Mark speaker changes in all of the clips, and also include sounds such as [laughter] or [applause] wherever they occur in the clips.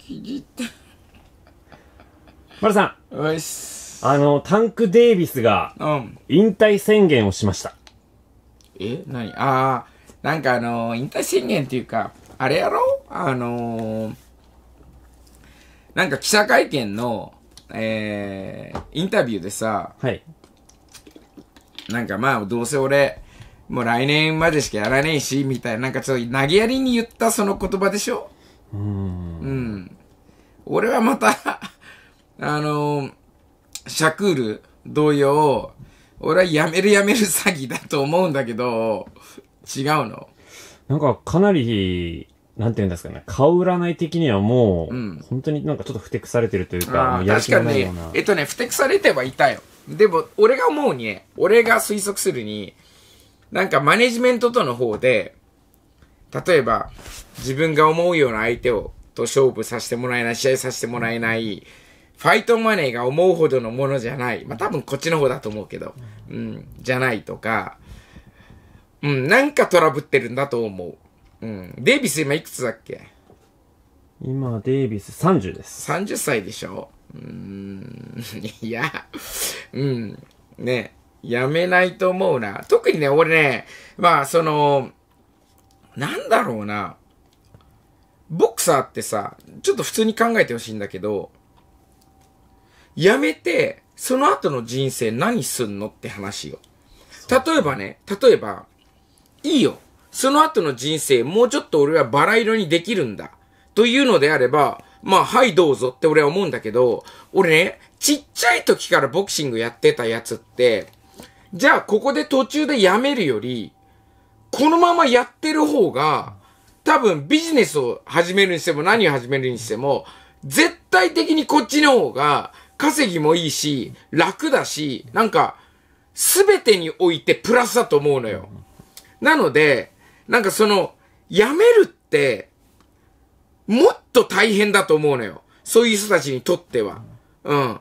Speaker 1: 気じって
Speaker 2: 丸さんよしあのタンク・デイビス
Speaker 1: がうん引退宣言をしましたえ何ああなんかあのー、引退宣言っていうかあれやろあのー、なんか記者会見のえー、インタビューでさはいなんかまあどうせ俺もう来年までしかやらねえしみたいななんかちょっと投げやりに言ったその言葉でしょうん,、俺はまた [laughs] あのー、シャクール同様、俺はやめるやめる詐欺だと思うんだけど、違うの。
Speaker 2: なんかかなり、なんていうんですかね、顔占い的にはもう、うん、本当になんかちょっとふてくされてるというか、うやる気がないような。ね、
Speaker 1: えっとね、ふてくされてはいたよ。でも、俺が思うに、俺が推測するに、なんかマネジメントとの方で、例えば、自分が思うような相手を、と勝負させてもらえない、試合させてもらえない、ファイトマネーが思うほどのものじゃない。まあ、多分こっちの方だと思うけど、うん、じゃないとか、うん、なんかトラブってるんだと思う。うん。デイビス今いくつだっけ
Speaker 2: 今、デイビス30
Speaker 1: です。30歳でしょうん、[laughs] いや、うん、ね、やめないと思うな。特にね、俺ね、まあ、その、なんだろうな。ボクサーってさ、ちょっと普通に考えてほしいんだけど、やめて、その後の人生何すんのって話よ。例えばね、例えば、いいよ。その後の人生、もうちょっと俺はバラ色にできるんだ。というのであれば、まあ、はい、どうぞって俺は思うんだけど、俺ね、ちっちゃい時からボクシングやってたやつって、じゃあ、ここで途中でやめるより、このままやってる方が、多分ビジネスを始めるにしても何を始めるにしても、絶対的にこっちの方が稼ぎもいいし、楽だし、なんか、すべてにおいてプラスだと思うのよ。なので、なんかその、やめるって、もっと大変だと思うのよ。そういう人たちにとっては。うん。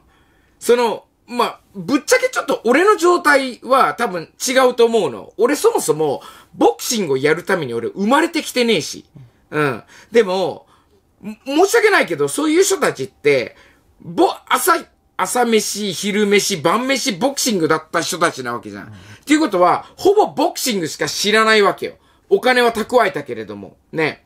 Speaker 1: その、まあ、ぶっちゃけちょっと俺の状態は多分違うと思うの。俺そもそもボクシングをやるために俺生まれてきてねえし。うん。でも、申し訳ないけど、そういう人たちって、ぼ、朝、朝飯、昼飯、晩飯、ボクシングだった人たちなわけじゃん。っていうことは、ほぼボクシングしか知らないわけよ。お金は蓄えたけれども。ね。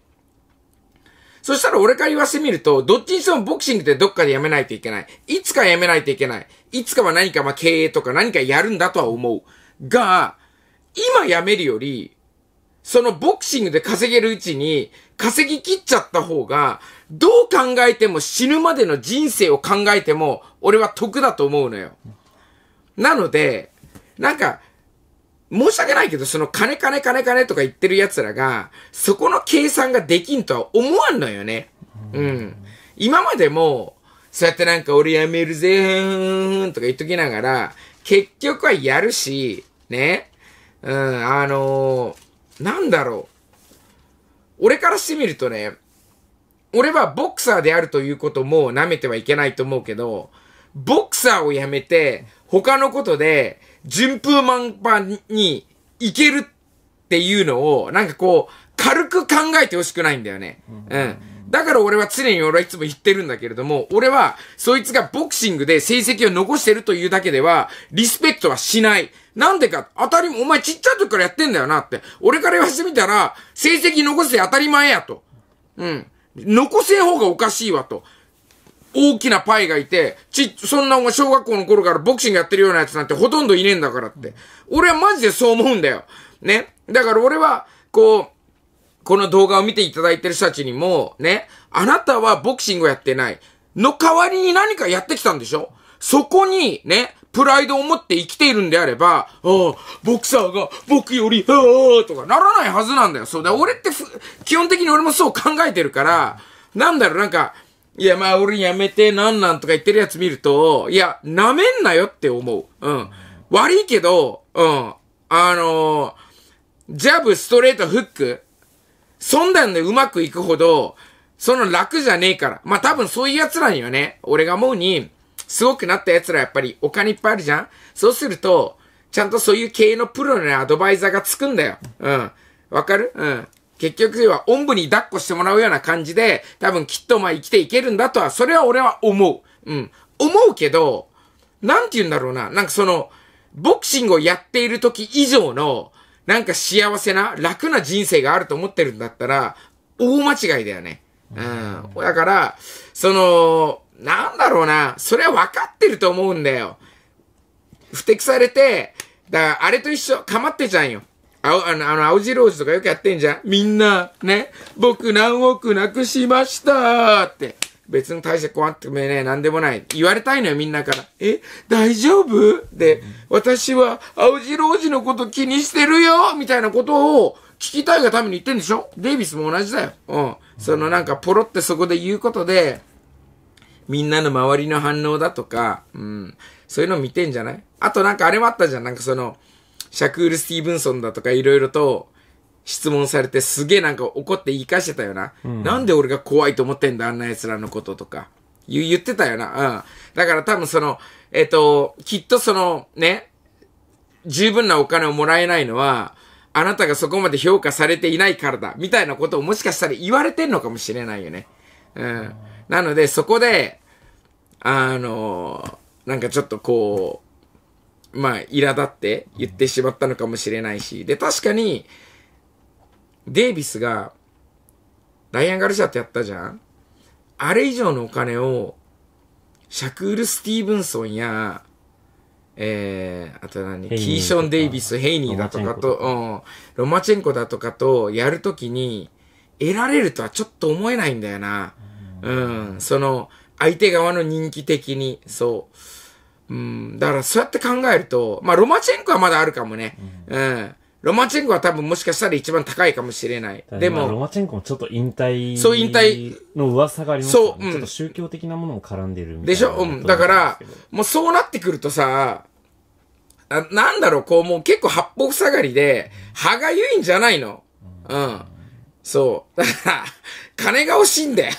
Speaker 1: そしたら俺から言わせてみると、どっちにしてもボクシングってどっかでやめないといけない。いつかやめないといけない。いつかは何かまあ経営とか何かやるんだとは思う。が、今やめるより、そのボクシングで稼げるうちに稼ぎ切っちゃった方が、どう考えても死ぬまでの人生を考えても、俺は得だと思うのよ。なので、なんか、申し訳ないけど、その金金金金とか言ってる奴らが、そこの計算ができんとは思わんのよね。うん。今までも、そうやってなんか俺やめるぜーんとか言っときながら、結局はやるし、ね。うん、あのー、なんだろう。俺からしてみるとね、俺はボクサーであるということも舐めてはいけないと思うけど、ボクサーをやめて、他のことで、順風満帆に行けるっていうのを、なんかこう、軽く考えてほしくないんだよね。うん。だから俺は常に俺はいつも言ってるんだけれども、俺は、そいつがボクシングで成績を残してるというだけでは、リスペクトはしない。なんでか、当たり、お前ちっちゃい時からやってんだよなって。俺から言わしてみたら、成績残して当たり前やと。うん。残せん方がおかしいわと。大きなパイがいて、ち、そんなお前小学校の頃からボクシングやってるようなやつなんてほとんどいねえんだからって。俺はマジでそう思うんだよ。ね。だから俺は、こう、この動画を見ていただいてる人たちにも、ね、あなたはボクシングをやってない。の代わりに何かやってきたんでしょそこに、ね、プライドを持って生きているんであれば、ああ、ボクサーが僕より、ああ、とかならないはずなんだよ。そうだ、俺って基本的に俺もそう考えてるから、なんだろう、なんか、いや、まあ、俺やめて、なんなんとか言ってるやつ見ると、いや、舐めんなよって思う。うん。悪いけど、うん。あのー、ジャブ、ストレート、フック、そんなんでうまくいくほど、その楽じゃねえから。まあ、多分そういう奴らにはね、俺が思うに、すごくなった奴らやっぱりお金いっぱいあるじゃんそうすると、ちゃんとそういう経営のプロの、ね、アドバイザーがつくんだよ。うん。わかるうん。結局は、おんぶに抱っこしてもらうような感じで、多分きっとまあ生きていけるんだとは、それは俺は思う。うん。思うけど、なんて言うんだろうな。なんかその、ボクシングをやっている時以上の、なんか幸せな、楽な人生があると思ってるんだったら、大間違いだよね。うん。だから、その、なんだろうな。それは分かってると思うんだよ。不適されて、だから、あれと一緒、かまってちゃんよ。青、あの、あの、青白王子とかよくやってんじゃん。みんな、ね、僕何億なくしましたって。別の大して困ってねえ、なんでもない。言われたいのよ、みんなから。え、大丈夫で、私は、青白王子のこと気にしてるよみたいなことを、聞きたいがために言ってんでしょデイビスも同じだよ。うん。そのなんか、ポロってそこで言うことで、みんなの周りの反応だとか、うん。そういうの見てんじゃないあとなんかあれもあったじゃん。なんかその、シャクール・スティーブンソンだとかいろいろと、質問されてすげえなんか怒って言い返してたよな、うん、なんで俺が怖いと思ってんだあんな奴らのこととか言ってたよな、うん、だから多分そのえっ、ー、ときっとそのね十分なお金をもらえないのはあなたがそこまで評価されていないからだみたいなことをもしかしたら言われてんのかもしれないよねうん、なのでそこであのなんかちょっとこうまあ苛立って言ってしまったのかもしれないしで確かにデイビスが、ライアン・ガルシャってやったじゃんあれ以上のお金を、シャクール・スティーブンソンや、えー、あと何キーション・デイビス、ヘイニーだとかと、うん、ロマチェンコだとかとやるときに、得られるとはちょっと思えないんだよな。うん、うん、その、相手側の人気的に、そう。うん、だからそうやって考えると、まあ、ロマチェンコはまだあるかもね。うん、うんロマチェンコは多分もしかしたら一番高いかもしれない。でも、ロ
Speaker 2: マチェンコもちょっと引退。そう、引退。の噂がありますね。そう、うん。ちょっと宗教的なものも絡んでるみたいな。でしょうん。だか
Speaker 1: ら、もうそうなってくるとさ、なんだろう、こう、もう結構八方塞がりで、歯がゆいんじゃないの。うん。そう。だから、金が惜しいんだよ。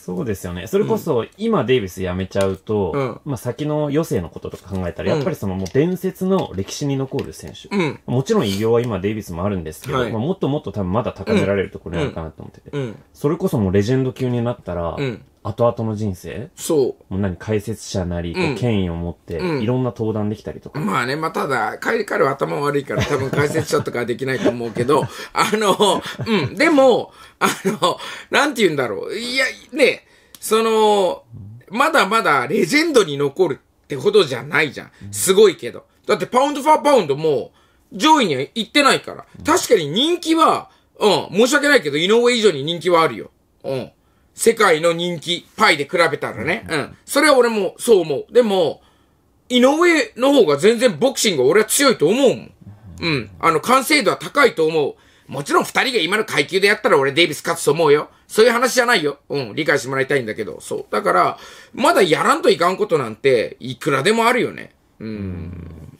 Speaker 2: そうですよね。それこそ、今デイビス辞めちゃうと、うんまあ先の余生のこととか考えたら、やっぱりそのもう伝説の歴史に残る選手。うん。もちろん偉業は今デイビスもあるんですけど、はいまあもっともっと多分まだ高められるところなるかなと思ってて。うん。それこそもうレジェンド級になったら、うん後々の人生そう。もう何、解説者なり、うん権威を持って、いろんな登壇できたりとか。ま
Speaker 1: あね、まあただ、彼彼は頭悪いから多分解説者とかはできないと思うけど、[laughs] あの、うん、でも、あの、なんて言うんだろう。いや、ね、その、まだまだレジェンドに残るってほどじゃないじゃん。すごいけど。だってパウンドファーパウンドも上位には行ってないから。確かに人気は、うん、申し訳ないけど、井上以上に人気はあるよ。うん。世界の人気、パイで比べたらね。うん。それは俺もそう思う。でも、井上の方が全然ボクシング俺は強いと思うもん。うん。あの、完成度は高いと思う。もちろん二人が今の階級でやったら俺デイビス勝つと思うよ。そういう話じゃないよ。うん。理解してもらいたいんだけど。そう。だから、まだやらんといかんことなんて、いくらでもあるよね。
Speaker 2: うん。ん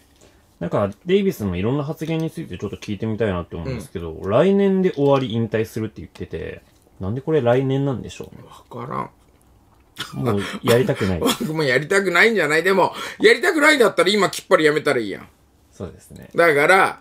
Speaker 2: なんか、デイビスのいろんな発言についてちょっと聞いてみたいなって思うんですけど、うん、来年で終わり引退するって言ってて、なんでこれ来年なんでしょうね。わからん。もうやりたくない。[laughs]
Speaker 1: 僕もやりたくないんじゃないでも、やりたくないだったら今きっぱりやめたらいいやん。そうですね。だから、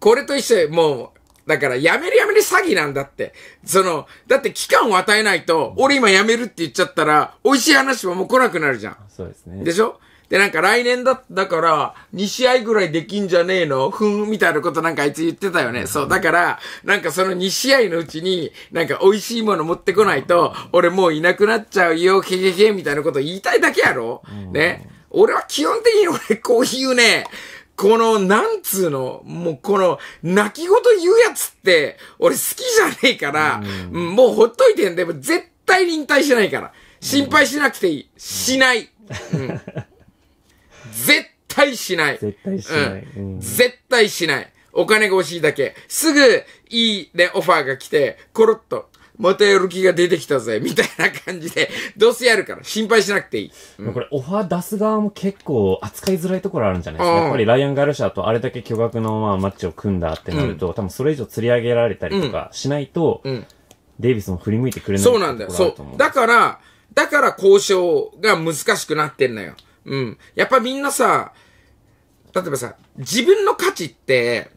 Speaker 1: これと一緒もう、だから、やめるやめる詐欺なんだって。その、だって期間を与えないと、俺今やめるって言っちゃったら、美味しい話はもう来なくなるじゃん。
Speaker 2: そうですね。でし
Speaker 1: ょで、なんか来年だ、だから、2試合ぐらいできんじゃねえのふん、みたいなことなんかあいつ言ってたよね。そう、だから、なんかその2試合のうちに、なんか美味しいもの持ってこないと、俺もういなくなっちゃうよ、へへへ、みたいなこと言いたいだけやろね。俺は基本的に俺こういうね、この、なんつうの、もうこの、泣き言言うやつって、俺好きじゃねえから、うん、もうほっといてんでも絶対引退しないから。心配しなくていい。しない。うん、絶対しない。絶対しない。絶対しない。お金が欲しいだけ。すぐ、いいね、オファーが来て、コロッと、またやる気が出てきたぜ、[laughs] みたいな感じで、どうせやるから心配しなくていい。
Speaker 2: うん、これ、オファー出す側も結構扱いづらいところあるんじゃないですか。やっぱりライアン・ガルシャとあれだけ巨額のまあマッチを組んだってなると、うん、多分それ以上釣り上げられたりとかしないと、うん、デイビスも振り向いてくれないそうなんだよ。そう。
Speaker 1: だから、だから交渉が難しくなってんのよ。うん。やっぱみんなさ、例えばさ、自分の価値って、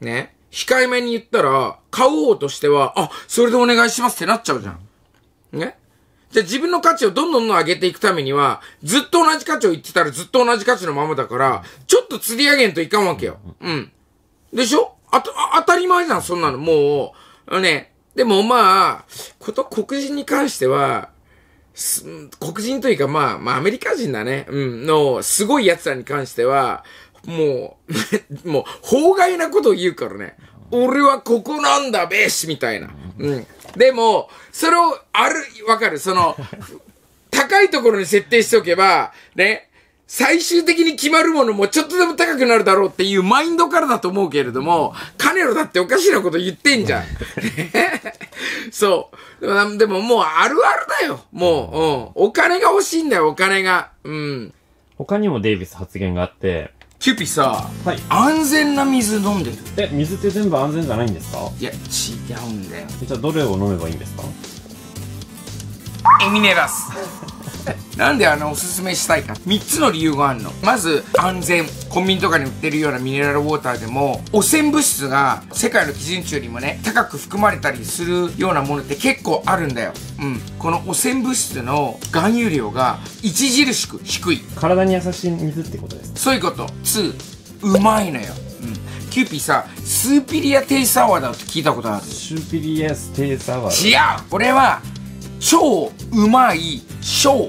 Speaker 1: ね、控えめに言ったら、買おうとしては、あ、それでお願いしますってなっちゃうじゃん。ねじゃ自分の価値をどんどんどん上げていくためには、ずっと同じ価値を言ってたらずっと同じ価値のままだから、ちょっと釣り上げんといかんわけよ。うん。でしょあと、当たり前じゃん、そんなの。もう、あのね。でもまあ、こと、黒人に関しては、す、黒人というかまあ、まあアメリカ人だね。うん、の、すごい奴らに関しては、もう、[laughs] もう、法外なことを言うからね。俺はここなんだべし、みたいな。うん。でも、それを、ある、わかるその、高いところに設定しておけば、ね、最終的に決まるものもちょっとでも高くなるだろうっていうマインドからだと思うけれども、カネロだっておかしなこと言ってんじゃん。[laughs] そう。でももうあるあるだよ。もう、うん。お金が欲しいんだよ、お金が。うん。他にもデイビス発言があって、キューピーさ、はい、安全な水飲んでるえ水って全部安全じゃないんですかいや違うんだよじゃあどれを飲めばいいんですかエミネラスなんであのおすすめしたいか3つの理由があるのまず安全コンビニとかに売ってるようなミネラルウォーターでも汚染物質が世界の基準値よりもね高く含まれたりするようなものって結構あるんだようんこの汚染物質の含有量が著しく低い体に優しい水ってことですそういうこと2うまいのよキューピーさスーピリアテイサワーだって聞いたことある
Speaker 2: スーピリアテイサワー違
Speaker 1: うこれは超うまい賞っ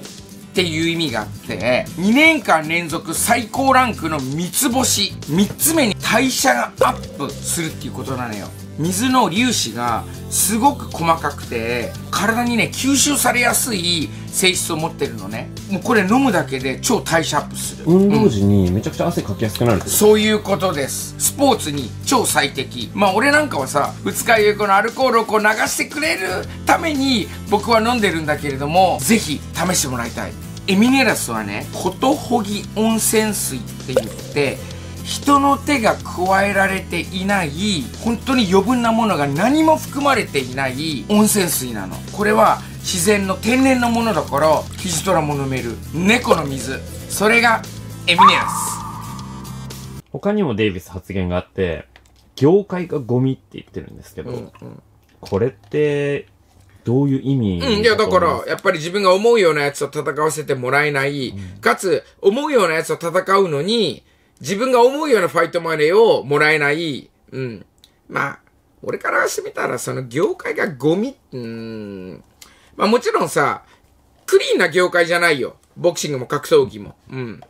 Speaker 1: ていう意味があって、2年間連続最高ランクの三つ星、3つ目に代謝がアップするっていうことなのよ。水の粒子がすごく細かくて体にね吸収されやすい性質を持ってるのねもうこれ飲むだけで超代謝アップする
Speaker 2: 運動時にめちゃくちゃ汗かきやすくなる、うん、そ
Speaker 1: ういうことですスポーツに超最適まあ俺なんかはさ二日酔いこのアルコールをこう流してくれるために僕は飲んでるんだけれどもぜひ試してもらいたいエミネラスはねコトホギ温泉水って言って人の手が加えられていない本当に余分なものが何も含まれていない温泉水なのこれは自然の天然のものだからキジトラも飲める猫の水それがエミネアス
Speaker 2: 他にもデイビス発言があって業界がゴミって言ってるんですけど、うんうん、これってどういう意味うん、いや、だから、
Speaker 1: やっぱり自分が思うようなやつと戦わせてもらえない、うん、かつ、思うようなやつと戦うのに、自分が思うようなファイトマネーをもらえない、うん。まあ、俺からしてみたら、その業界がゴミ、うん。まあもちろんさ、クリーンな業界じゃないよ。ボクシングも格闘技も。うん。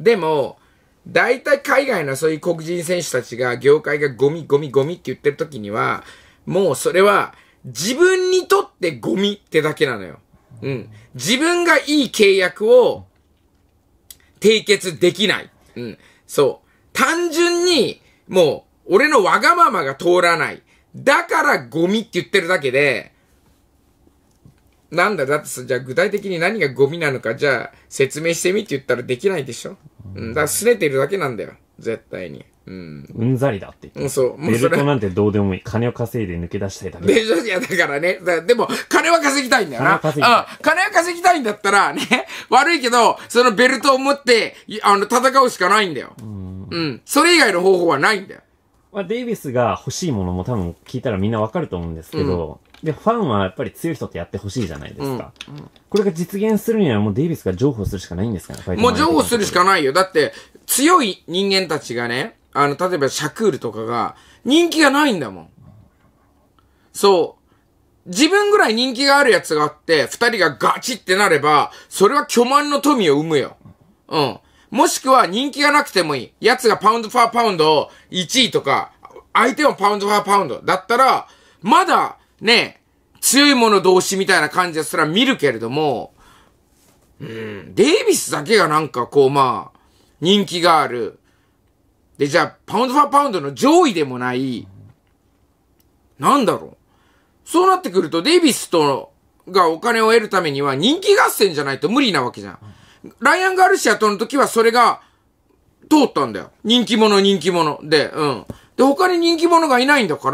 Speaker 1: でも、大体海外のそういう黒人選手たちが業界がゴミゴミゴミって言ってる時には、もうそれは自分にとってゴミってだけなのよ。うん。自分がいい契約を締結できない。うん。そう。単純に、もう、俺のわがままが通らない。だからゴミって言ってるだけで、なんだ、だってさ、じゃあ具体的に何がゴミなのか、じゃあ説明してみって言ったらできないでしょうん、だから拗ねてるだけなんだよ。絶対に。うん。
Speaker 2: うんざりだって言って。うん、そう。もうベルトなんてどうでもいい。金を稼いで抜け出したいだけ。ベル
Speaker 1: トだからね。でも、金は稼ぎたいんだよな。金は稼ぎたい。金は稼ぎたいんだったら、ね、[laughs] 悪いけど、そのベルトを持って、あの、戦うしかないんだよ。うん。うん。それ以外の方法はないんだよ。
Speaker 2: まあ、デイビスが欲しいものも多分聞いたらみんなわかると思うんですけど、うん、で、ファンはやっぱり強い人ってやってほしいじゃないですか、うんうん。これが実現するにはもうデイビスが譲歩するしかないんですかね、もう譲歩
Speaker 1: するしかないよ。だって、強い人間たちがね、あの、例えばシャクールとかが、人気がないんだもん。そう。自分ぐらい人気があるやつがあって、二人がガチってなれば、それは巨万の富を生むよ。うん。もしくは人気がなくてもいい。奴がパウンドファーパウンドを1位とか、相手もパウンドファーパウンドだったら、まだ、ね、強い者同士みたいな感じですら見るけれども、うん、デイビスだけがなんかこうまあ、人気がある。で、じゃあ、パウンド・ファ・ー・パウンドの上位でもない、なんだろう。そうなってくると、デイビスとがお金を得るためには人気合戦じゃないと無理なわけじゃん。ライアン・ガルシアとの時はそれが通ったんだよ。人気者、人気者。で、うん。で、他に人気者がいないんだか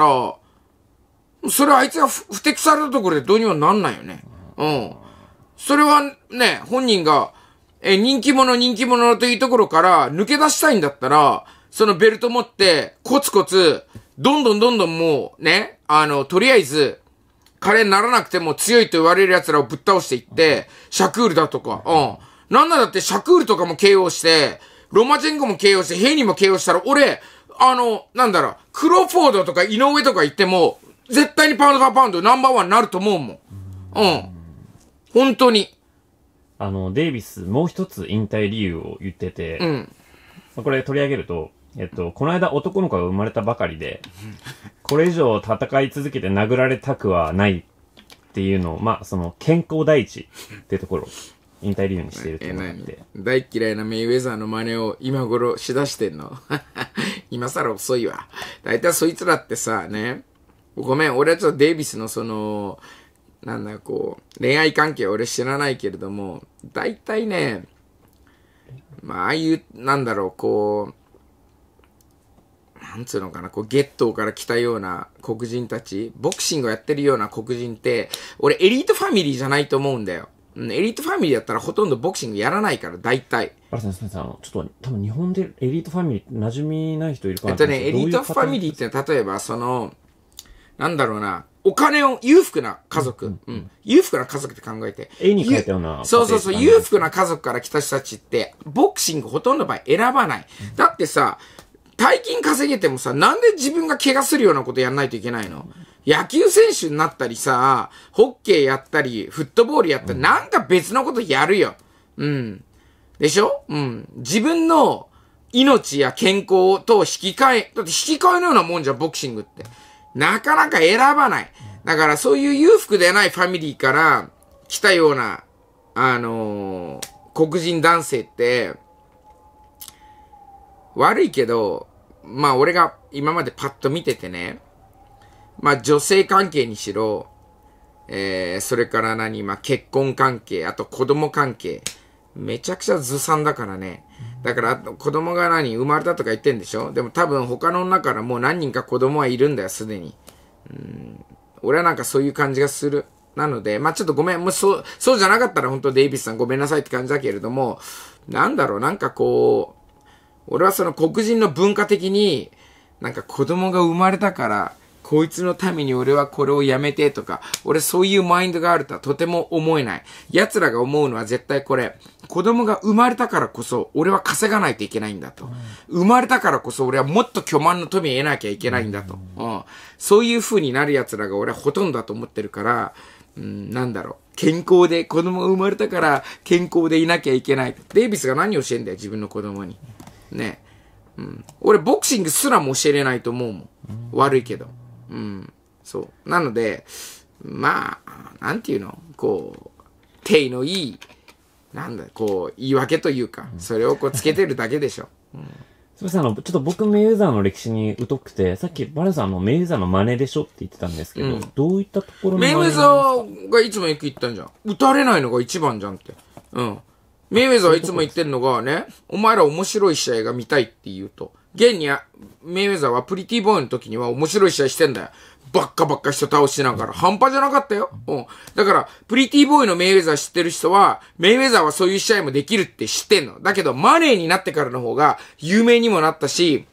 Speaker 1: ら、それはあいつが不適されたところでどうにもなんないよね。うん。それはね、本人が、え、人気者、人気者というところから抜け出したいんだったら、そのベルト持って、コツコツ、どんどんどんどんもうね、あの、とりあえず、彼にならなくても強いと言われる奴らをぶっ倒していって、シャクールだとか、うん。なんなだってシャクールとかも KO して、ロマチェンコも KO して、ヘイニも KO したら、俺、あの、なんだろう、クロフォードとか井上とか行っても、絶対にパウンドパーパウンドナンバーワンになると思うもん。うん。本当に。
Speaker 2: あの、デイビス、もう一つ引退理由を言ってて、うん。これ取り上げると、えっと、この間男の子が生まれたばかりで、これ以上戦い続けて殴られたくはないっていうのを、まあ、その、健康第一っていうところを引退理由にしていると思って。
Speaker 1: 大嫌いなメイウェザーの真似を今頃しだしてんの。[laughs] 今更遅いわ。大体そいつらってさ、ね、ごめん、俺はちょっとデイビスのその、なんだ、こう、恋愛関係俺知らないけれども、大体ね、まあ、ああいう、なんだろう、こう、なんつうのかな、こう、ゲットーから来たような黒人たち、ボクシングをやってるような黒人って、俺エリートファミリーじゃないと思うんだよ。うん、エリートファミリーだったらほとんどボクシングやらないから、大体。あ
Speaker 2: れですね、さん、ちょっと、多分日本でエリートファミリー、馴染みない人いるかなえっとね、エリートファミ
Speaker 1: リーって、例えば、その、なんだろうな、お金を裕福な家族、うん、うんうん、裕福な家族って考えて。絵に描い
Speaker 2: たような。そうそうそう、裕
Speaker 1: 福な家族から来た人たちって、ボクシングほとんど場合選ばない。だってさ、大金稼げてもさ、なんで自分が怪我するようなことやんないといけないの野球選手になったりさ、ホッケーやったり、フットボールやったり、なんか別のことやるよ。うん。でしょうん。自分の命や健康と引き換え、だって引き換えのようなもんじゃん、ボクシングって。なかなか選ばない。だからそういう裕福でないファミリーから来たような、あのー、黒人男性って、悪いけど、まあ俺が今までパッと見ててね、まあ女性関係にしろ、えー、それから何、まあ結婚関係、あと子供関係、めちゃくちゃずさんだからね。だから、子供が何、生まれたとか言ってんでしょでも多分他の女からもう何人か子供はいるんだよ、すでに。うん。俺はなんかそういう感じがする。なので、まあ、ちょっとごめん、もうそう、そうじゃなかったら本当デイビスさんごめんなさいって感じだけれども、なんだろう、なんかこう、俺はその黒人の文化的に、なんか子供が生まれたから、こいつのために俺はこれをやめてとか、俺そういうマインドがあるとはとても思えない。奴らが思うのは絶対これ、子供が生まれたからこそ俺は稼がないといけないんだと。生まれたからこそ俺はもっと巨万の富を得なきゃいけないんだと。うん、そういう風になる奴らが俺はほとんどだと思ってるから、うん、なんだろう。健康で、子供が生まれたから健康でいなきゃいけない。デイビスが何を教えんだよ、自分の子供に。ね。うん。俺、ボクシングすらも教えれないと思うもん。悪いけど。うん。そう。なので、まあ、なんていうのこう、手のいい、なんだ、こう、言い訳というか、それをこう、つけてるだけでしょ。うん、
Speaker 2: すみません、あの、ちょっと僕、メイウーザーの歴史に疎くて、さっき、バルさん、あの、イウーザーの真似でしょって言ってたんですけど、うん、どういったところの真似名ーザ
Speaker 1: ーがいつもよく言ったんじゃん。打たれないのが一番じゃんって。うん。メイウェザーはいつも言ってるのがね、お前ら面白い試合が見たいって言うと。現に、メイウェザーはプリティボーイの時には面白い試合してんだよ。ばっかばっか人倒しながら。半端じゃなかったよ。うん。だから、プリティボーイのメイウェザー知ってる人は、メイウェザーはそういう試合もできるって知ってんの。だけど、マネーになってからの方が有名にもなったし、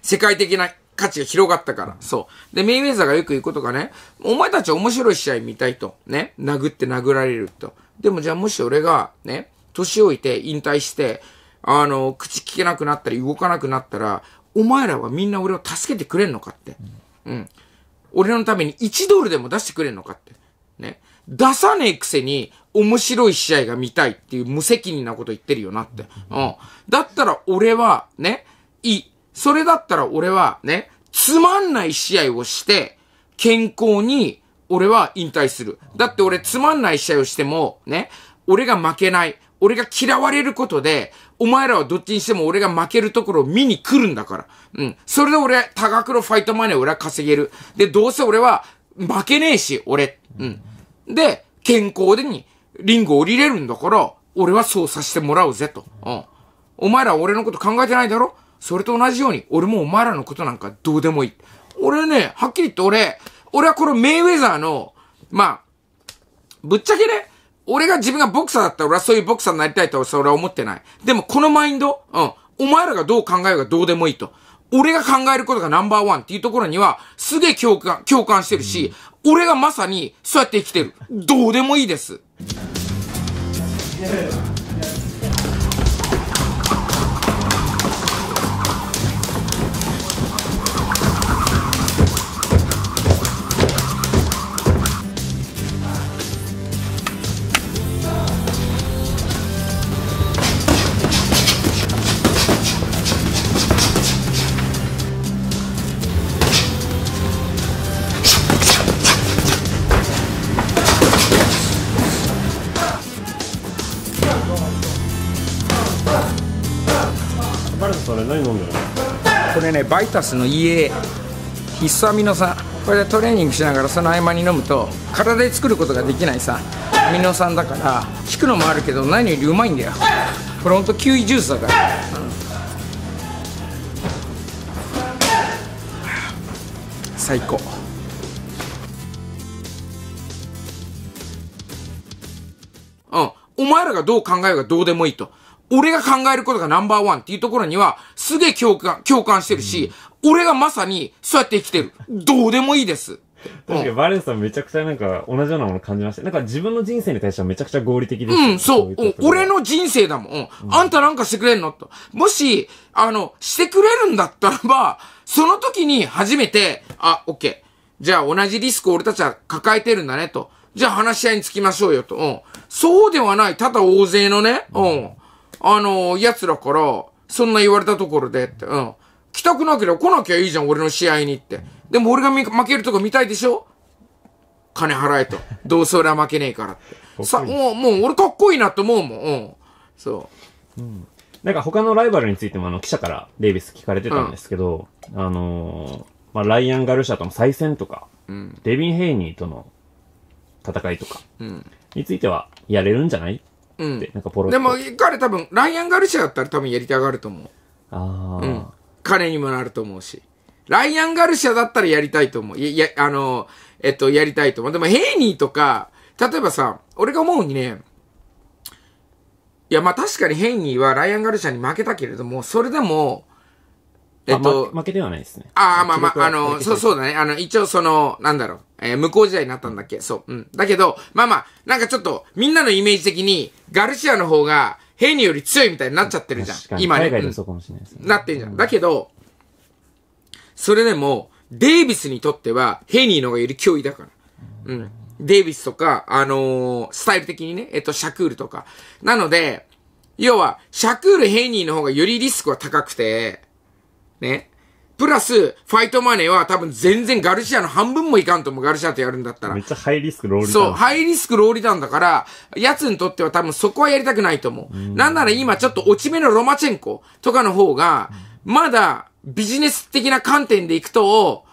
Speaker 1: 世界的な価値が広がったから。そう。で、メイウェザーがよく言うことがね、お前たち面白い試合見たいと。ね。殴って殴られると。でもじゃあもし俺が、ね、年老いて引退して、あの、口聞けなくなったり動かなくなったら、お前らはみんな俺を助けてくれんのかって。うん。俺のために1ドルでも出してくれんのかって。ね。出さねえくせに面白い試合が見たいっていう無責任なこと言ってるよなって。うん。だったら俺は、ね、いい。それだったら俺は、ね、つまんない試合をして、健康に俺は引退する。だって俺つまんない試合をしても、ね、俺が負けない。俺が嫌われることで、お前らはどっちにしても俺が負けるところを見に来るんだから。うん。それで俺、多額のファイトマネーを俺は稼げる。で、どうせ俺は負けねえし、俺。うん。で、健康でに、リング降りれるんだから、俺はそうさせてもらうぜと。うん。お前らは俺のこと考えてないだろそれと同じように、俺もお前らのことなんかどうでもいい。俺ね、はっきり言って俺、俺はこのメイウェザーの、まあ、ぶっちゃけね、俺が自分がボクサーだったら、俺はそういうボクサーになりたいと俺は思ってない。でもこのマインド、うん。お前らがどう考えようがどうでもいいと。俺が考えることがナンバーワンっていうところには、すげえ共感、共感してるし、うん、俺がまさに、そうやって生きてる。どうでもいいです。ねバイタスの EA 必須アミノ酸これでトレーニングしながらその合間に飲むと体で作ることができないさアミノ酸だから効くのもあるけど何よりうまいんだよこれほんとキウイジュースだから、うん、最高うんお前らがどう考えようがどうでもいいと俺が考えることがナンバーワンっていうところには、すげえ共感、共感してるし、俺がまさに、そうやって生きてる。どうでもいいです。確かに
Speaker 2: バレンさんめちゃくちゃなんか同じようなもの感じました。なんか自分の人生に対してはめちゃくちゃ合理的です、ね。うん、そう。俺
Speaker 1: の人生だもんうん、あんたなんかしてくれんのと。もし、あの、してくれるんだったらば、その時に初めて、あ、オッケー。じゃあ同じリスクを俺たちは抱えてるんだねと。じゃあ話し合いにつきましょうよと。うん。そうではない。ただ大勢のね、うんあの、奴らから、そんな言われたところでって、うん。来たくなければ来なきゃいいじゃん、俺の試合にって。でも俺が負けるとこ見たいでしょ金払えと。どうせ俺は負けねえからって。さ、もう、もう俺かっこいいなと思うもん。うん。そう。う
Speaker 2: ん。なんか他のライバルについてもあの記者からデイビス聞かれてたんですけど、うん、あのー、まあ、ライアン・ガルシャとの再戦とか、うん、デビン・ヘイニーとの戦いとか、うん、についてはやれるんじゃないうん、なんかポロでも
Speaker 1: 彼多分、ライアン・ガルシアだったら多分やりたがると思う。ああ。うん。彼にもなると思うし。ライアン・ガルシアだったらやりたいと思う。いや、あの、えっと、やりたいと思う。でも、ヘイニーとか、例えばさ、俺が思うにね、いや、まあ確かにヘイニーはライアン・ガルシアに負けたけれども、それでも、えっと、負けではないですね。ああ、まあまあ、あの、そう、そうだね。あの、一応その、なんだろう、えー、向こう時代になったんだっけそう、うん。だけど、まあまあ、なんかちょっと、みんなのイメージ的に、ガルシアの方が、ヘニより強いみたいになっちゃってるじゃん。今ね。海外でそうかもしれないですね、うん、なってんじゃん。だけど、それでも、デイビスにとっては、ヘニーの方がより脅威だから。うん。デイビスとか、あのー、スタイル的にね、えっと、シャクールとか。なので、要は、シャクール、ヘニーの方がよりリスクは高くて、ね。プラス、ファイトマネーは多分全然ガルシアの半分もいかんともガルシアとやるんだったら。めっちゃハイリスクローリターン。そう、ハイリスクローリターンだから、奴にとっては多分そこはやりたくないと思う。なんなら今ちょっと落ち目のロマチェンコとかの方が、まだビジネス的な観点でいくと、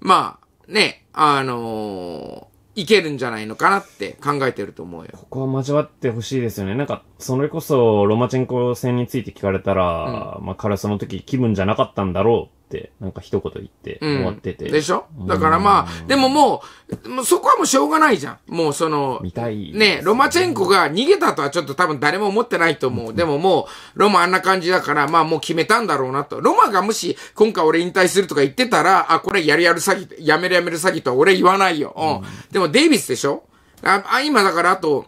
Speaker 1: まあ、ね、あのーいけるんじゃないのかなって考えてると思うよ。ここ
Speaker 2: は交わってほしいですよね。なんか、それこそ、ロマチェンコ戦について聞かれたら、うん、まあ、彼はその時気分じゃなかったんだろう、なんか一言言って終わってて。うん、でしょだか
Speaker 1: らまあ、でももう、もうそこはもうしょうがないじゃん。もうその、見たい。ね、ロマチェンコが逃げたとはちょっと多分誰も思ってないと思う。でももう、ロマあんな感じだから、まあもう決めたんだろうなと。ロマがもし、今回俺引退するとか言ってたら、あ、これやるやる詐欺、やめるやめる詐欺とは俺言わないよ。うん。でもデイビスでしょあ、今だからあと、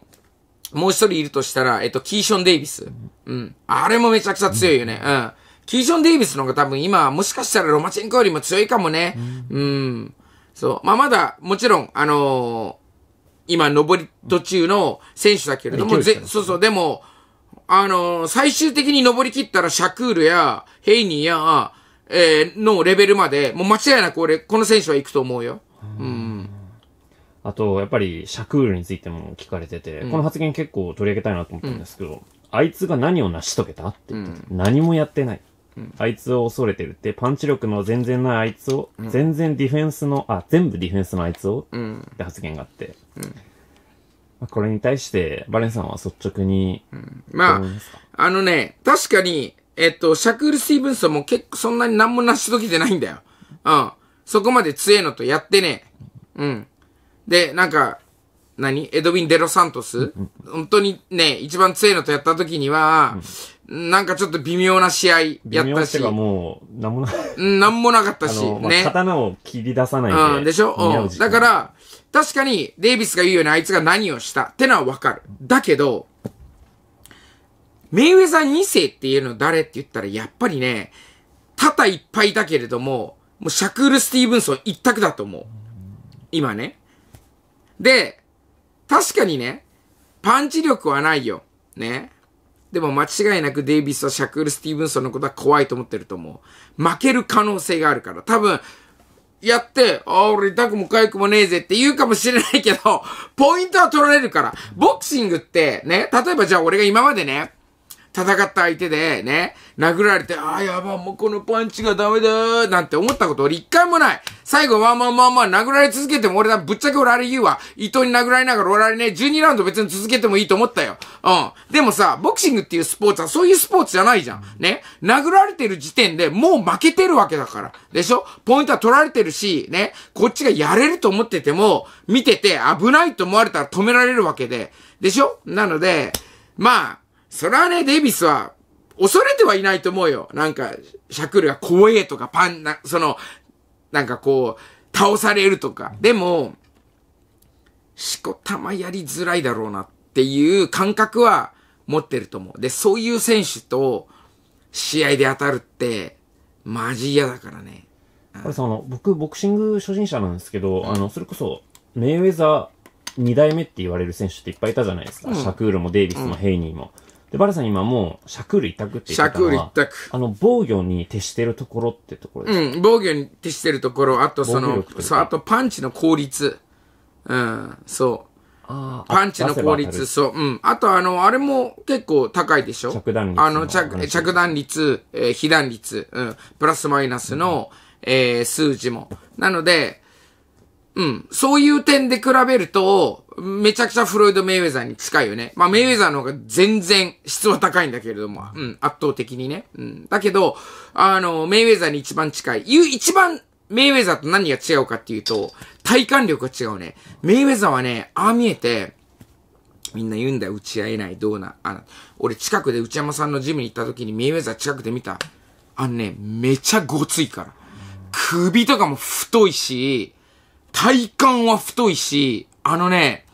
Speaker 1: もう一人いるとしたら、えっと、キーション・デイビス。うん。あれもめちゃくちゃ強いよね。うん。キージョン・デイビスの方が多分今、もしかしたらロマチェンコよりも強いかもね。うん。うんそう。まあ、まだ、もちろん、あのー、今、上り途中の選手だけれども、そうそう、でも、あのー、最終的に上り切ったら、シャクールや、ヘイニーや、えー、のレベルまで、もう間違いなく俺、この選手は行くと思うよ。
Speaker 2: うん。あと、やっぱり、シャクールについても聞かれてて、うん、この発言結構取り上げたいなと思ったんですけど、うん、あいつが何を成し遂げたってって、うん、何もやってない。あいつを恐れてるって、パンチ力の全然ないあいつを、うん、全然ディフェンスの、あ、全部ディフェンスのあいつを、うん、って発言があって。うんこれに対して、バレンさんは率直に、うん、まあ、
Speaker 1: あのね、確かに、えっと、シャクール・スティーブンスはもう結構そんなに何も成し時げてないんだよ。うん。そこまで強えのとやってねえ。うん。で、なんか、何エドウィン・デロサントス、本当にね、一番強いのとやった時には、なんかちょっと微妙な試合やったし。微妙
Speaker 2: もう、なんもなかっ
Speaker 1: た。なんもなかったし、まあ、ね。刀
Speaker 2: を切り出さないで。うん、でしょうん。だ
Speaker 1: から、確かに、デイビスが言うようにあいつが何をしたってのはわかる。だけど、メイウェザー2世っていうの誰って言ったら、やっぱりね、多々いっぱいだけれども、もうシャクール・スティーブンソン一択だと思う。今ね。で、確かにね、パンチ力はないよ。ね。でも間違いなくデイビスはシャクール・スティーブンソンのことは怖いと思ってると思う。負ける可能性があるから。多分、やって、ああ、俺痛くも痒くもねえぜって言うかもしれないけど、ポイントは取られるから。ボクシングって、ね、例えばじゃあ俺が今までね、戦った相手で、ね、殴られて、ああ、やば、もうこのパンチがダメだー、なんて思ったこと俺一回もない。最後、まあまあまあまあ、殴られ続けても俺だ、ぶっちゃけ俺あれ言うわ。伊藤に殴られながら俺あれね、12ラウンド別に続けてもいいと思ったよ。うん。でもさ、ボクシングっていうスポーツはそういうスポーツじゃないじゃん。ね。殴られてる時点でもう負けてるわけだから。でしょポイントは取られてるし、ね。こっちがやれると思ってても、見てて危ないと思われたら止められるわけで。でしょなので、まあ、それはね、デイビスは、恐れてはいないと思うよ。なんか、シャクルが怖えとか、パン、な、その、なんかこう、倒されるとか。でも、しこたまやりづらいだろうなっていう感覚は持ってると思う。で、そういう選手と試合で当たるって、マジ嫌だからね。
Speaker 2: これさ、あの、僕、ボクシング初心者なんですけど、うん、あの、それこそ、メイウェザー2代目って言われる選手っていっぱいいたじゃないですか。うん、シャクールもデイビスもヘイニーも。うんで、バルさん今もう、ール一択って言ってたのはール一択。あの、防御に徹してるところってところで
Speaker 1: すうん、防御に徹してるところ、あとその、そう、あとパンチの効率。うん、そう。パンチの効率、そう、うん。あと、あの、あれも結構高いでしょ着弾率あの、着着弾率、えー、被弾率、うん、プラスマイナスの、うん、えー、数字も。なので、うん、そういう点で比べると、めちゃくちゃフロイド・メイウェザーに近いよね。まあ、メイウェザーの方が全然質は高いんだけれども、うん、圧倒的にね。うん。だけど、あの、メイウェザーに一番近い。いう、一番、メイウェザーと何が違うかっていうと、体感力が違うね。メイウェザーはね、ああ見えて、みんな言うんだよ、打ち合えない、どうな、あの、俺近くで内山さんのジムに行った時にメイウェザー近くで見た。あのね、めちゃごついから。首とかも太いし、体幹は太いし、あのね、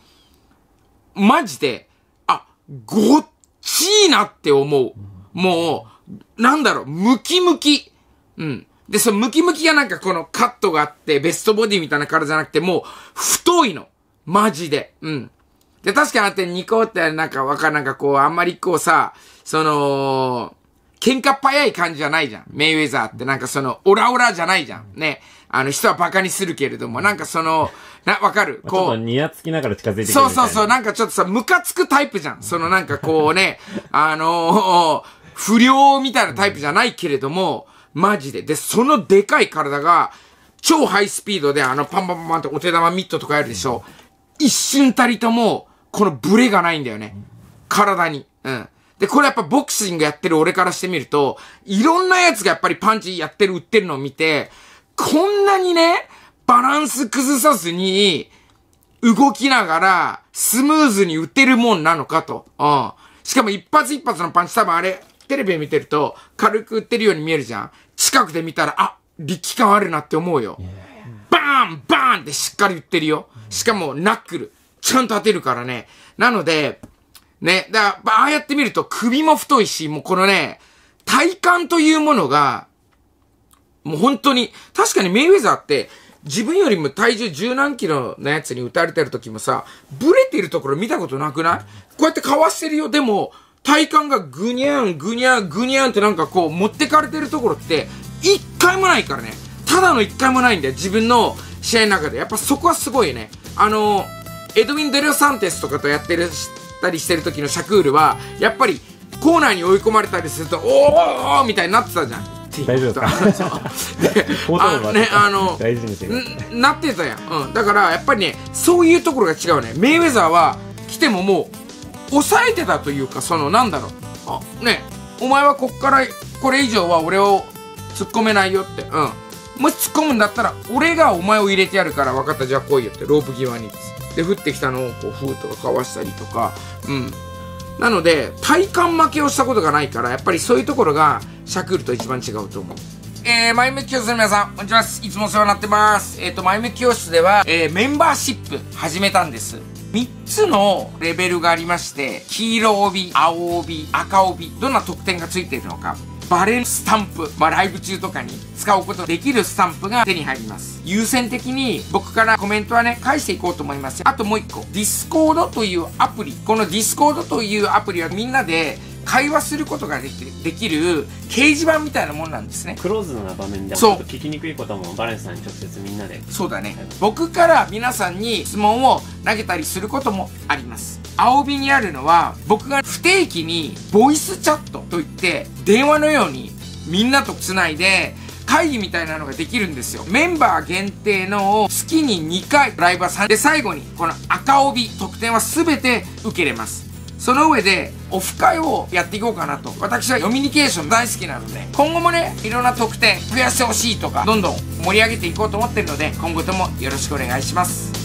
Speaker 1: マジで、あ、ごっちいなって思う。もう、なんだろう、ムキムキ。うん。で、そのムキムキがなんかこのカットがあって、ベストボディみたいな体じゃなくて、もう、太いの。マジで。うん。で、確かにあってニコってなんかわかなんかこう、あんまりこうさ、その、喧嘩っ早い感じじゃないじゃん。メイウェザーってなんかその、オラオラじゃないじゃん。ね。あの、人は馬鹿にするけれども、なんかその、な、わかるこう。ちょっとニヤつきながら近づいてくるそうそうそう、なんかちょっとさ、ムカつくタイプじゃん。そのなんかこうね、[laughs] あのー、不良みたいなタイプじゃないけれども、マジで。で、そのでかい体が、超ハイスピードであの、パンパンパンパンってお手玉ミットとかやるでしょ。一瞬たりとも、このブレがないんだよね。体に。うん。で、これやっぱボクシングやってる俺からしてみると、いろんなやつがやっぱりパンチやってる、売ってるのを見て、こんなにね、バランス崩さずに、動きながら、スムーズに打てるもんなのかと。うん。しかも一発一発のパンチ多分あれ、テレビ見てると、軽く打ってるように見えるじゃん。近くで見たら、あ、力感あるなって思うよ。バーンバーンってしっかり打ってるよ。しかも、ナックル。ちゃんと当てるからね。なので、ね、だから、ああやって見ると首も太いし、もうこのね、体幹というものが、もう本当に、確かにメイウェザーって、自分よりも体重十何キロのやつに打たれてる時もさ、ブレてるところ見たことなくないこうやってかわしてるよ。でも、体幹がぐにゃん、ぐにゃん、ぐにゃんってなんかこう持ってかれてるところって、一回もないからね。ただの一回もないんだよ。自分の試合の中で。やっぱそこはすごいね。あの、エドウィン・デル・サンテスとかとやってる、たりしてる時のシャクールは、やっぱりコーナーに追い込まれたりすると、おお、おーみたいになってたじゃん。
Speaker 2: 大丈夫ですか [laughs] ねあの
Speaker 1: なってたやん、うん、だからやっぱりねそういうところが違うねメイウェザーは来てももう抑えてたというかそのなんだろうあねお前はこっからこれ以上は俺を突っ込めないよってうんもし突っ込むんだったら俺がお前を入れてやるから分かったじゃあ来いよってロープ際にで降ってきたのをこうフーとかかわしたりとかうんなので体幹負けをしたことがないからやっぱりそういうところがシャクールと一番違うと思う。えー、前向き教室の皆さん、こんにちは。いつもお世話になってます。えっ、ー、と、前向き教室では、えー、メンバーシップ始めたんです。3つのレベルがありまして、黄色帯、青帯、赤帯、どんな特典がついているのか、バレンスタンプ、まあ、ライブ中とかに使うことできるスタンプが手に入ります。優先的に僕からコメントはね、返していこうと思います。あともう一個、ディスコードというアプリ。このディスコードというアプリはみんなで会話することができできる掲示板みたいなもんなんですねクローズな場面でも聞きにくいこともバレンさんに直接みんなでそうだね僕から皆さんに質問を投げたりすることもあります青帯にあるのは僕が不定期にボイスチャットといって電話のようにみんなとつないで会議みたいなのができるんですよ。メンバー限定の月に2回ライバーさんで最後にこの赤帯特典は全て受けれます。その上で、オフ会をやっていこうかなと。私は読みニケーション大好きなので、今後もね、いろんな特典増やしてほしいとか、どんどん盛り上げていこうと思ってるので、今後ともよろしくお願いします。